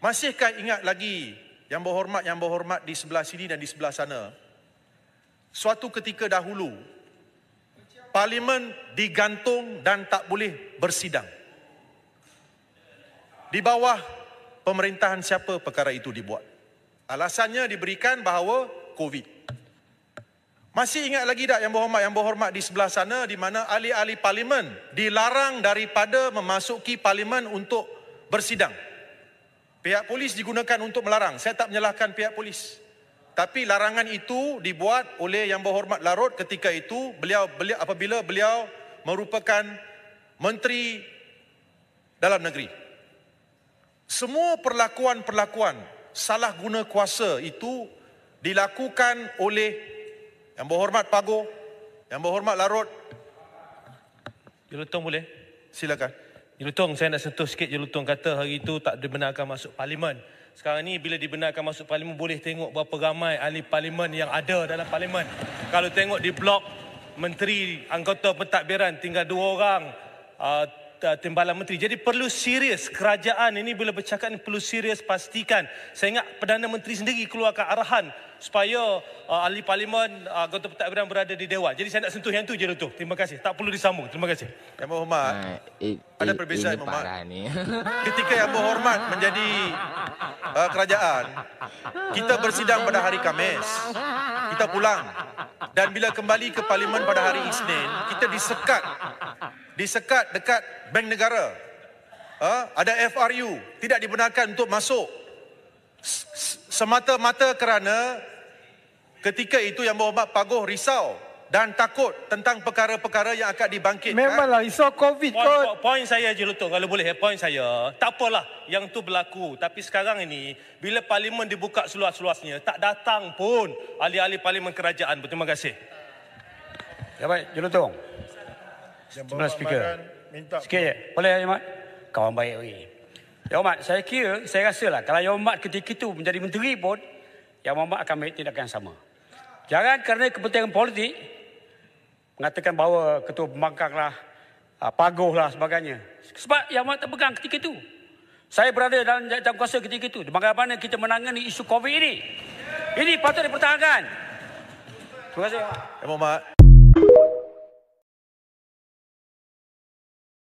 Masihkah ingat lagi yang berhormat yang berhormat di sebelah sini dan di sebelah sana? Suatu ketika dahulu parlimen digantung dan tak boleh bersidang. Di bawah pemerintahan siapa perkara itu dibuat? Alasannya diberikan bahawa COVID. Masih ingat lagi tak yang berhormat yang berhormat di sebelah sana di mana ahli-ahli parlimen dilarang daripada memasuki parlimen untuk bersidang? Pihak polis digunakan untuk melarang. Saya tak menyalahkan pihak polis. Tapi larangan itu dibuat oleh Yang Berhormat Larut ketika itu beliau, beliau apabila beliau merupakan menteri dalam negeri. Semua perlakuan-perlakuan salah guna kuasa itu dilakukan oleh Yang Berhormat Pago, Yang Berhormat Larut. Dilotong boleh? Silakan. Silakan. Jelutong, saya nak sentuh sikit Jelutong kata hari itu tak dibenarkan masuk parlimen. Sekarang ni bila dibenarkan masuk parlimen boleh tengok berapa ramai ahli parlimen yang ada dalam parlimen. Kalau tengok di blok menteri anggota pentadbiran tinggal dua orang. Uh, Uh, Timbalan Menteri. Jadi perlu serius kerajaan ini bila bercakap ini perlu serius pastikan. Saya ingat Perdana Menteri sendiri keluarkan arahan supaya uh, ahli parlimen uh, Gota Pertahanan berada di Dewan. Jadi saya nak sentuh yang tu je tu. Terima kasih. Tak perlu disambung. Terima kasih. Yang berhormat. Nah, eh, ada eh, perbezaan yang berhormat. Ketika yang berhormat menjadi uh, kerajaan, kita bersidang pada hari Khamis. Kita pulang. Dan bila kembali ke parlimen pada hari Isnin, kita disekat disekat dekat bank negara. Uh, ada FRU, tidak dibenarkan untuk masuk. Semata-mata kerana ketika itu yang berhormat Pagoh risau dan takut tentang perkara-perkara yang akan dibangkitkan. Memanglah risau COVID kot. Point, point saya je Lutung, kalau boleh. Eh, point saya, tak apalah yang tu berlaku. Tapi sekarang ini, bila parlimen dibuka seluas-luasnya, tak datang pun ahli-ahli parlimen kerajaan. Terima kasih. Ya baik, Jelutong. Tuan Speaker. Minta Sikit je. Boleh, Yomad? Kawan baik, okey. Yomad, ya, saya kira, saya rasa lah, kalau Yomad ketika itu menjadi menteri pun, yang Muhammad akan ambil tindakan yang sama. Jangan kerana kepentingan politik, mengatakan bahawa ketua pembangkang lah, ah, paguh lah sebagainya. Sebab yang Muhammad terpegang ketika itu. Saya berada dalam jam kuasa ketika itu. Bagaimana kita menangani isu COVID ini? Ini patut dipertahankan. Terima kasih. Ya, Muhammad.